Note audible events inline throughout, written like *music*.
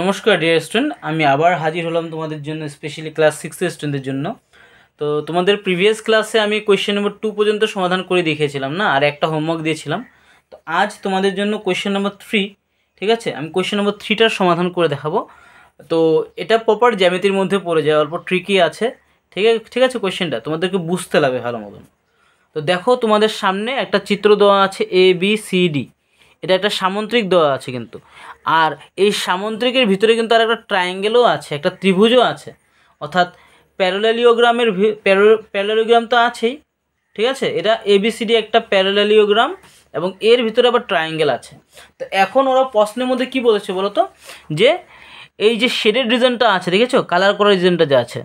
নমস্কার dear student আমি আবার হাজির হলাম তোমাদের জন্য স্পেশালি ক্লাস সিক্সের স্টুডেন্টদের জন্য তো তোমাদের প্রিভিয়াস ক্লাসে আমি কোয়েশ্চেন নম্বর টু পর্যন্ত সমাধান করে দেখিয়েছিলাম না আর একটা হোমওয়ার্ক দিয়েছিলাম তো আজ তোমাদের জন্য কোয়েশ্চেন নম্বর থ্রি ঠিক আছে আমি কোয়েশ্চেন নম্বর থ্রিটার সমাধান করে দেখাবো তো এটা প্রপার জ্যামিতির মধ্যে পড়ে যায় অল্প ট্রিকই আছে ঠিক আছে ঠিক আছে কোয়েশ্চেনটা তোমাদেরকে বুঝতে লাগবে ভালো মতন তো দেখো তোমাদের সামনে একটা চিত্র দেওয়া আছে এ বি সি ডি এটা একটা সামন্ত্রিক দেওয়া আছে কিন্তু আর এই সামন্ত্রিকের ভিতরে কিন্তু আর একটা ট্রায়াঙ্গেলও আছে একটা ত্রিভুজও আছে অর্থাৎ প্যারোলালিওগ্রামের প্যারোলালিওগ্রাম তো আছেই ঠিক আছে এটা এবিসিডি একটা প্যারোলালিওগ্রাম এবং এর ভিতরে আবার ট্রায়াঙ্গেল আছে তো এখন ওরা প্রশ্নের মধ্যে কি বলেছে বলতো যে এই যে শেডের রিজনটা আছে দেখেছো কালার করা রিজনটা যে আছে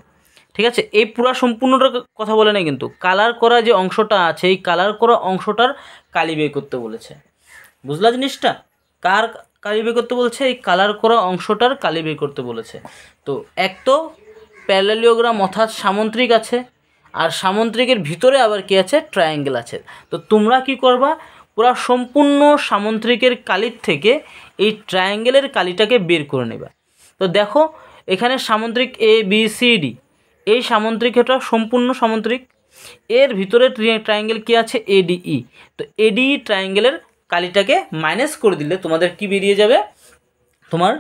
ঠিক আছে এই পুরা সম্পূর্ণটা কথা বলে না কিন্তু কালার করা যে অংশটা আছে এই কালার করা অংশটার কালি বের করতে বলেছে বুঝলা জিনিসটা কার কালি বের করতে বলছে এই কালার করা অংশটার কালি বের করতে বলেছে তো এক তো প্যালালিওগ্রাম অর্থাৎ সামন্ত্রিক আছে আর সামন্ত্রিকের ভিতরে আবার কি আছে ট্রায়াঙ্গেল আছে তো তোমরা কি করবা পুরা সম্পূর্ণ সামন্ত্রিকের কালির থেকে এই ট্রায়াঙ্গেলের কালিটাকে বের করে নেবা তো দেখো এখানে সামুদ্রিক এ বি সি ডি এই সামুদ্রিক এটা সম্পূর্ণ সামুদ্রিক এর ভিতরে ট্রায়াঙ্গেল কী আছে এডিই e। তো e এডিই ট্রায়াঙ্গেলের কালিটাকে মাইনাস করে দিলে তোমাদের কি বেরিয়ে যাবে তোমার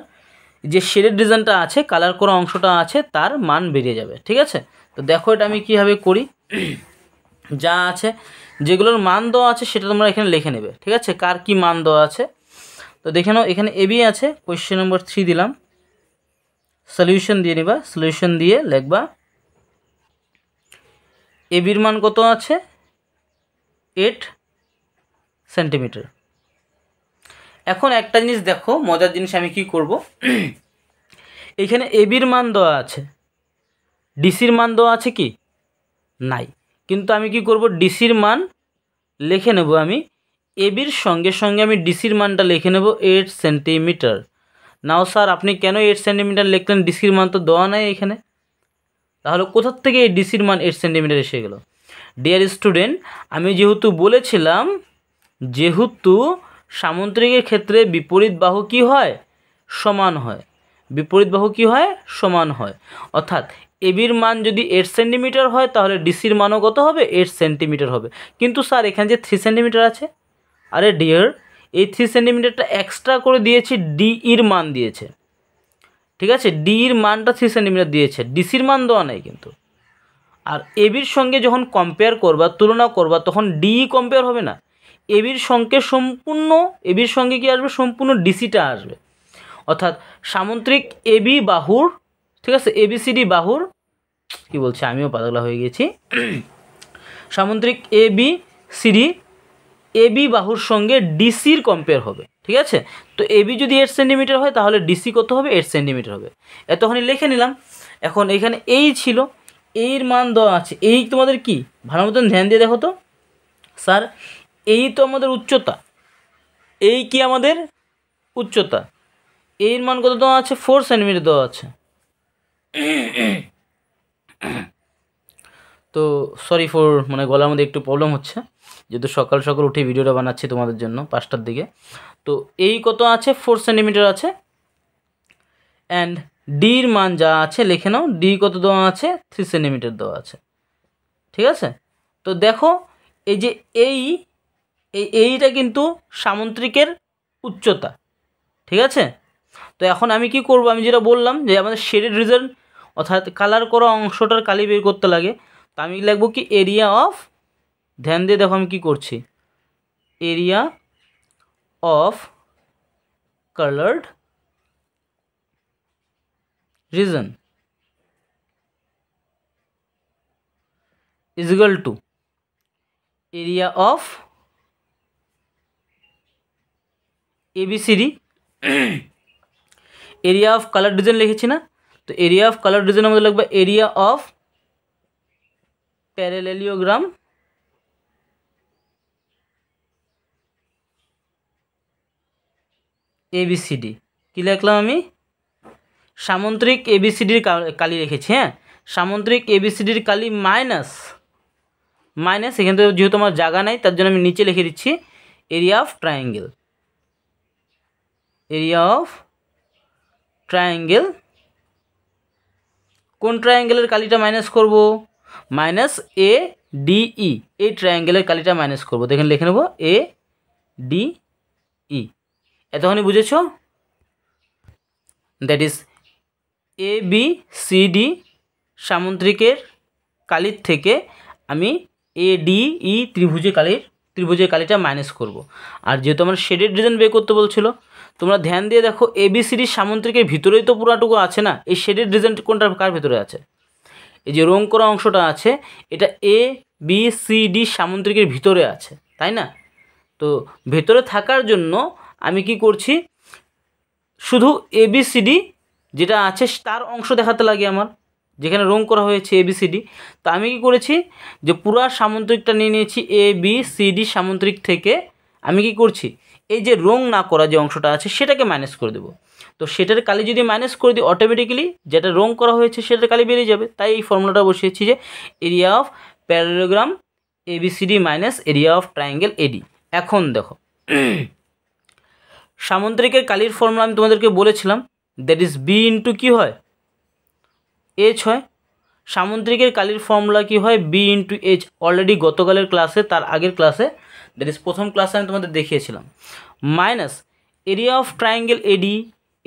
যে শেডেড ডিজাইনটা আছে কালার করা অংশটা আছে তার মান বেরিয়ে যাবে ঠিক আছে তো দেখো এটা আমি কীভাবে করি *clears throat* যা আছে যেগুলোর মান দেওয়া আছে সেটা তোমরা এখানে লিখে নেবে ঠিক আছে কার কি মান দেওয়া আছে তো দেখে নাও এখানে এবি আছে কোয়েশ্চেন নম্বর থ্রি দিলাম সলিউশন দিয়ে নিবা সলিউশন দিয়ে লিখবা এবির মান কত আছে এট সেন্টিমিটার এখন একটা জিনিস দেখো মজার জিনিস আমি কি করব এখানে এবির মান দেওয়া আছে ডিসির মান দেওয়া আছে কি নাই কিন্তু আমি কি করব ডিসির মান লিখে নেব আমি এবির সঙ্গে সঙ্গে আমি ডিসির মানটা লিখে নেব এইট সেন্টিমিটার নাও স্যার আপনি কেন এইট সেন্টিমিটার লিখলেন ডিসির মান তো দেওয়া নাই এখানে তাহলে কোথার থেকে এই ডিসির মান এইট সেন্টিমিটার এসে গেল ডিয়ার স্টুডেন্ট আমি যেহেতু বলেছিলাম যেহেতু সামুদ্রিকের ক্ষেত্রে বিপরীত বাহু কি হয় সমান হয় বিপরীত বাহু কি হয় সমান হয় অর্থাৎ এবির মান যদি এইট সেন্টিমিটার হয় তাহলে ডিসির মানও কত হবে এইট সেন্টিমিটার হবে কিন্তু স্যার এখানে যে থ্রি সেন্টিমিটার আছে আরে ডিয়ার এই থ্রি সেন্টিমিটারটা এক্সট্রা করে দিয়েছি ডি ইর e মান দিয়েছে ঠিক আছে ডি ইর e মানটা থ্রি সেন্টিমিটার দিয়েছে ডিসির মান দেওয়া নেই কিন্তু আর এবির সঙ্গে যখন কম্পেয়ার করবা তুলনা করবা তখন ডি কম্পেয়ার e হবে না এবির সঙ্গে সম্পূর্ণ এবির সঙ্গে কি আসবে সম্পূর্ণ ডিসিটা আসবে অর্থাৎ সামুদ্রিক এবি বাহুর ঠিক আছে এবিসিডি বাহুর কি বলছে আমিও পাতলা হয়ে গেছি সামুদ্রিক এ বি সিডি এবি বাহুর সঙ্গে ডিসির কম্পেয়ার হবে ঠিক আছে তো এবি যদি এইট সেন্টিমিটার হয় তাহলে ডিসি কত হবে এইট সেন্টিমিটার হবে এতখানি লিখে নিলাম এখন এখানে এই ছিল এর মান দেওয়া আছে এই তোমাদের কি ভালো মতন ধ্যান দিয়ে দেখো তো স্যার এই তো আমাদের উচ্চতা এই কি আমাদের উচ্চতা এর মান কত দেওয়া আছে ফোর সেন্টিমিটার দেওয়া আছে তো সরি ফোর মানে গলার মধ্যে একটু প্রবলেম হচ্ছে যেহেতু সকাল সকাল উঠে ভিডিওটা বানাচ্ছি তোমাদের জন্য পাঁচটার দিকে তো এই কত আছে ফোর সেন্টিমিটার আছে অ্যান্ড ডির মান যা আছে লিখে নাও ডি কত দেওয়া আছে থ্রি সেন্টিমিটার দেওয়া আছে ঠিক আছে তো দেখো এই যে এই এই এইটা কিন্তু সামুদ্রিকের উচ্চতা ঠিক আছে তো এখন আমি কি করব আমি যেটা বললাম যে আমাদের শেডেড রিজন অর্থাৎ কালার করা অংশটার কালি বের করতে লাগে তো আমি লিখবো কি এরিয়া অফ ধ্যান দিয়ে দেখো আমি কী করছি area of coloured region is equal to area of ABCD area of colour design লিখেছি না তো এরিয়া অফ কালার ডিজাইন আমাদের লাগবে এরিয়া অফ প্যারেলেলিওগ্রাম এবিসিডি কী লিখলাম আমি সামন্ত্রিক এবিসিডির কালি রেখেছি হ্যাঁ সামন্ত্রিক এবিসিডির কালি মাইনাস মাইনাস এখান থেকে যেহেতু আমার জায়গা নাই তার জন্য আমি নিচে লিখে দিচ্ছি area of triangle area of triangle কোন ট্রায়াঙ্গেলের কালিটা মাইনাস করব মাইনাস এ ডিই এই ট্রায়াঙ্গেলের কালিটা মাইনাস করব দেখেন লিখে নেব এ ডি ই এতখানি বুঝেছ that is A B C D সামুদ্রিকের কালির থেকে আমি এ ডি ই e ত্রিভুজে কালির ত্রিভুজের কালিটা মাইনাস করব। আর যেহেতু আমার শেডেড রিজন বের করতে বলছিল তোমরা ধ্যান দিয়ে দেখো এবিসিডি সামন্ত্রিকের ভিতরেই তো পুরাটুকু আছে না এই শেডেড রিজন কোনটা কার ভিতরে আছে এই যে রং করা অংশটা আছে এটা এ বি সি ডি সামন্ত্রিকের ভিতরে আছে তাই না তো ভেতরে থাকার জন্য আমি কি করছি শুধু এবিসিডি যেটা আছে তার অংশ দেখাতে লাগে আমার যেখানে রং করা হয়েছে এ বিসিডি তা আমি কি করেছি যে পুরা সামন্তরিকটা নিয়ে নিয়েছি এ বি সি ডি সামন্তরিক থেকে আমি কি করছি এই যে রং না করা যে অংশটা আছে সেটাকে মাইনাস করে দেবো তো সেটার কালি যদি মাইনাস করে দিই অটোমেটিক্যালি যেটা রং করা হয়েছে সেটার কালি বেরিয়ে যাবে তাই এই ফর্মুলাটা বসিয়েছি যে area of parallelogram ABCD minus area of triangle AD এখন দেখো সামন্ত্রিকের কালির ফর্মুলা আমি তোমাদেরকে বলেছিলাম দ্যাট ইজ বি ইন্টু কী হয় এইচ হয় সামুদ্রিকের কালির ফর্মুলা কি হয় বি ইন্টু এইচ অলরেডি গতকালের ক্লাসে তার আগের ক্লাসে দ্যাট ইজ প্রথম ক্লাসে আমি তোমাদের দেখিয়েছিলাম minus area of triangle AD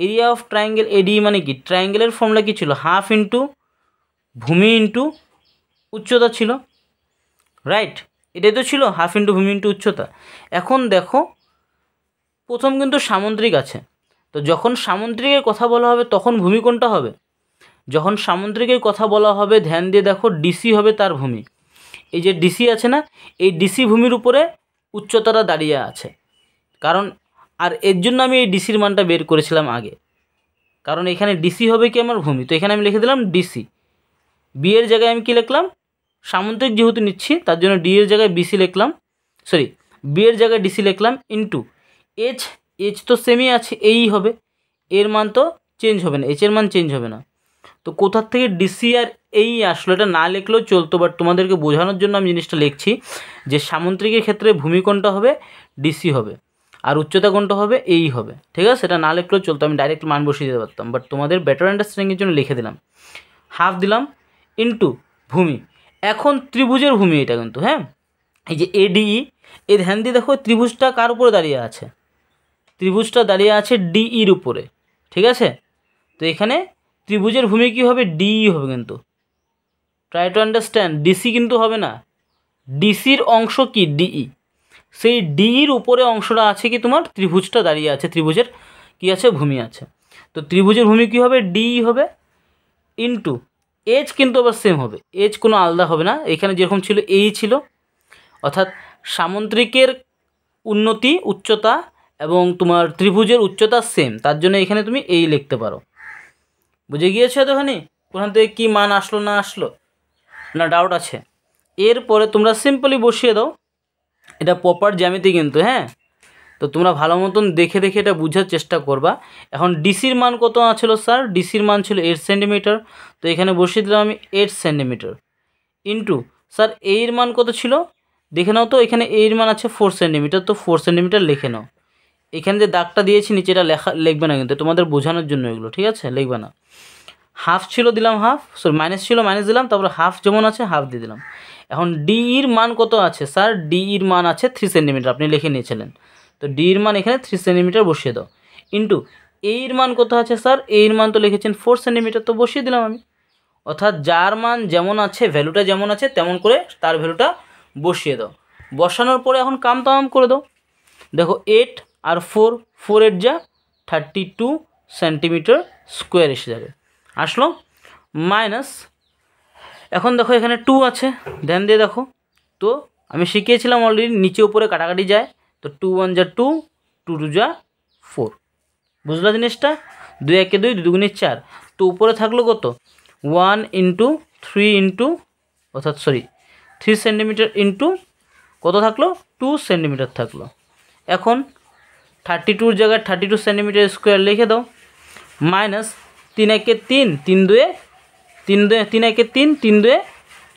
area of triangle AD মানে কি ট্রায়াঙ্গেলের ফর্মুলা কী ছিল হাফ ইন্টু ভূমি ইন্টু উচ্চতা ছিল রাইট এটাই তো ছিল হাফ ইন্টু ভূমি ইন্টু উচ্চতা এখন দেখো প্রথম কিন্তু সামুদ্রিক আছে তো যখন সামুদ্রিকের কথা বলা হবে তখন ভূমি কোনটা হবে যখন সামুদ্রিকের কথা বলা হবে ধ্যান দিয়ে দেখো ডিসি হবে তার ভূমি এই যে ডিসি আছে না এই ডিসি ভূমির উপরে উচ্চতাটা দাঁড়িয়ে আছে কারণ আর এর জন্য আমি এই ডিসির মানটা বের করেছিলাম আগে কারণ এখানে ডিসি হবে কি আমার ভূমি তো এখানে আমি লিখে দিলাম ডিসি বি এর জায়গায় আমি কি লিখলাম সামুদ্রিক যেহেতু নিচ্ছি তার জন্য ডি এর জায়গায় বিসি লিখলাম সরি বি এর জায়গায় ডিসি লিখলাম ইন্টু এইচ এইচ তো সেমই আছে এই হবে এর মান তো চেঞ্জ হবে না এইচের মান চেঞ্জ হবে না তো কোথার থেকে আর এই আসলো এটা না লিখলেও চলতো বাট তোমাদেরকে বোঝানোর জন্য আমি জিনিসটা লিখছি যে সামুদ্রিকের ক্ষেত্রে ভূমিকোণটা হবে ডিসি হবে আর উচ্চতা কোনটা হবে এই হবে ঠিক আছে সেটা না লিখলেও চলতো আমি ডাইরেক্ট মান বসিয়ে দিতে পারতাম বাট তোমাদের বেটার আন্ডারস্ট্যান্ডিংয়ের জন্য লিখে দিলাম হাফ দিলাম ইন্টু ভূমি এখন ত্রিভুজের ভূমি এটা কিন্তু হ্যাঁ এই যে e, এডিই এর ধ্যান দিয়ে দেখো ত্রিভুজটা কার উপরে দাঁড়িয়ে আছে ত্রিভুজটা দাঁড়িয়ে আছে ডিইর e উপরে ঠিক আছে তো এখানে ত্রিভুজের ভূমি কী হবে ডি হবে কিন্তু ট্রাই টু আন্ডারস্ট্যান্ড ডিসি কিন্তু হবে না ডিসির অংশ কি ডিই e। সেই ডিইর উপরে অংশটা আছে কি তোমার ত্রিভুজটা দাঁড়িয়ে আছে ত্রিভুজের কি আছে ভূমি আছে তো ত্রিভুজের ভূমি কী হবে ডিই হবে ইনটু এজ কিন্তু আবার সেম হবে এজ কোনো আলাদা হবে না এখানে যেরকম ছিল এই ছিল অর্থাৎ সামুদ্রিকের উন্নতি উচ্চতা এবং তোমার ত্রিভুজের উচ্চতা সেম তার জন্য এখানে তুমি এই লিখতে পারো বুঝে গিয়েছে এতখানি কোথান থেকে কী মান আসলো না আসলো না ডাউট আছে এরপরে তোমরা সিম্পলি বসিয়ে দাও এটা প্রপার জ্যামিতি কিন্তু হ্যাঁ তো তোমরা ভালো মতন দেখে দেখে এটা বোঝার চেষ্টা করবা এখন ডিসির মান কত ছিল স্যার ডিসির মান ছিল এইট সেন্টিমিটার তো এখানে বসিয়ে দিলাম আমি এইট সেন্টিমিটার ইন্টু স্যার এর মান কত ছিল দেখে নাও তো এখানে এর মান আছে ফোর সেন্টিমিটার তো ফোর সেন্টিমিটার লিখে নাও এখানে যে দাগটা দিয়েছি নিচেটা লেখা লিখবে না কিন্তু তোমাদের বোঝানোর জন্য এগুলো ঠিক আছে লিখবে না হাফ ছিল দিলাম হাফ সরি মাইনাস ছিল মাইনাস দিলাম তারপরে হাফ যেমন আছে হাফ দিয়ে দিলাম এখন ডি ইর মান কত আছে স্যার ডি ইর মান আছে থ্রি সেন্টিমিটার আপনি লিখে নিয়েছিলেন তো ডি এর মান এখানে থ্রি সেন্টিমিটার বসিয়ে দাও ইন্টু এর মান কত আছে স্যার এর মান তো লিখেছেন ফোর সেন্টিমিটার তো বসিয়ে দিলাম আমি অর্থাৎ যার মান যেমন আছে ভ্যালুটা যেমন আছে তেমন করে তার ভ্যালুটা বসিয়ে দাও বসানোর পরে এখন কাম তাম করে দাও দেখো এট আর ফোর ফোর এর যা থার্টি টু সেন্টিমিটার স্কোয়ার এসে যাবে আসলো মাইনাস এখন দেখো এখানে টু আছে ধ্যান দিয়ে দেখো তো আমি শিখিয়েছিলাম অলরেডি নিচে উপরে কাটাকাটি যায় তো টু ওয়ান যা টু টু টু যা ফোর বুঝলা জিনিসটা দুই একে দুই দুগুনের চার তো উপরে থাকলো কত ওয়ান ইন্টু থ্রি ইন্টু অর্থাৎ সরি থ্রি সেন্টিমিটার ইন্টু কত থাকলো টু সেন্টিমিটার থাকলো এখন থার্টি টুর জায়গায় থার্টি টু সেন্টিমিটার স্কোয়ার লিখে দাও মাইনাস তিন একে তিন তিন দুয়ে তিন দুয়ে তিন একে তিন তিন দুয়ে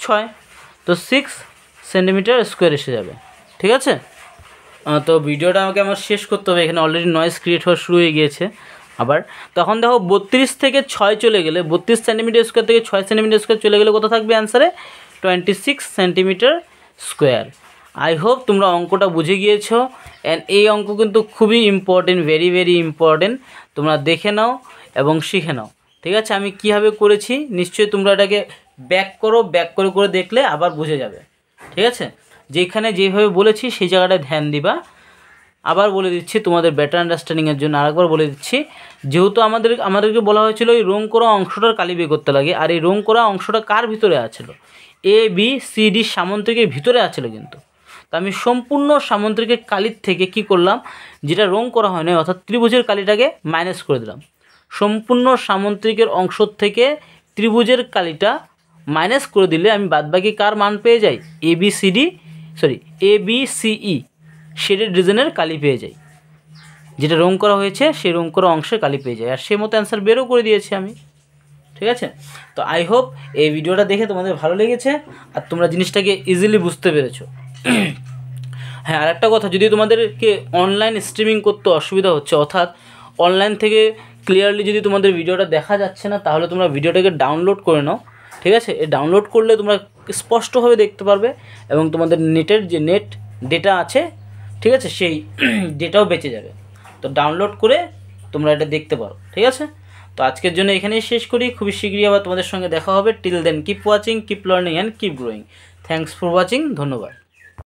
ছয় তো সিক্স সেন্টিমিটার স্কোয়ার এসে যাবে ঠিক আছে তো ভিডিওটা আমাকে আমার শেষ করতে হবে এখানে অলরেডি নয়েস ক্রিয়েট হওয়া শুরু হয়ে গিয়েছে আবার তখন দেখো বত্রিশ থেকে ছয় চলে গেলে বত্রিশ সেন্টিমিটার স্কোয়ার থেকে ছয় সেন্টিমিটার স্কোয়ার চলে গেলে কত থাকবে অ্যান্সারে twenty six centimetre square I hope তোমরা অঙ্কটা বুঝে গিয়েছ অ্যান্ড এই অঙ্ক কিন্তু খুবই ইম্পর্টেন্ট ভেরি ভেরি ইম্পর্টেন্ট তোমরা দেখে নাও এবং শিখে নাও ঠিক আছে আমি কিভাবে করেছি নিশ্চয়ই তোমরা এটাকে ব্যাক করো ব্যাক করে করে দেখলে আবার বুঝে যাবে ঠিক আছে যেখানে যেভাবে বলেছি সেই জায়গাটায় ধ্যান দিবা আবার বলে দিচ্ছি তোমাদের বেটার আন্ডারস্ট্যান্ডিংয়ের জন্য আরেকবার বলে দিচ্ছি যেহেতু আমাদের আমাদেরকে বলা হয়েছিল এই রং করা অংশটার কালি বের করতে লাগে আর এই রং করা অংশটা কার ভিতরে আছিল এ বি সি ডি সামন্তিকের ভিতরে আছিল কিন্তু তো আমি সম্পূর্ণ সামুদ্রিকের কালির থেকে কি করলাম যেটা রং করা হয় না অর্থাৎ ত্রিভুজের কালিটাকে মাইনাস করে দিলাম সম্পূর্ণ সামুদ্রিকের অংশ থেকে ত্রিভুজের কালিটা মাইনাস করে দিলে আমি বাদবাকি কার মান পেয়ে যাই A B C D sorry A B CE শেডের ডিজাইনের কালি পেয়ে যাই যেটা রং করা হয়েছে সেই রং করা অংশে কালি পেয়ে যায় আর সে মতো অ্যান্সার বেরও করে দিয়েছি আমি ঠিক আছে তো আই হোপ এই ভিডিওটা দেখে তোমাদের ভালো লেগেছে আর তোমরা জিনিসটাকে ইজিলি বুঝতে পেরেছো *clears throat* হ্যাঁ আর একটা কথা যদি তোমাদেরকে অনলাইন স্ট্রিমিং করতে অসুবিধা হচ্ছে অর্থাৎ অনলাইন থেকে ক্লিয়ারলি যদি তোমাদের ভিডিওটা দেখা যাচ্ছে না তাহলে তোমরা ভিডিওটাকে ডাউনলোড করে নাও ঠিক আছে এ ডাউনলোড করলে তোমরা স্পষ্টভাবে দেখতে পারবে এবং তোমাদের নেটের যে নেট ডেটা আছে ঠিক আছে সেই ডেটাও *clears throat* বেঁচে যাবে তো ডাউনলোড করে তোমরা এটা দেখতে পারো ঠিক আছে তো আজকের জন্য এখানেই শেষ করি খুবই শীঘ্রই আবার তোমাদের সঙ্গে দেখা হবে till then keep watching keep learning and keep growing thanks for watching ধন্যবাদ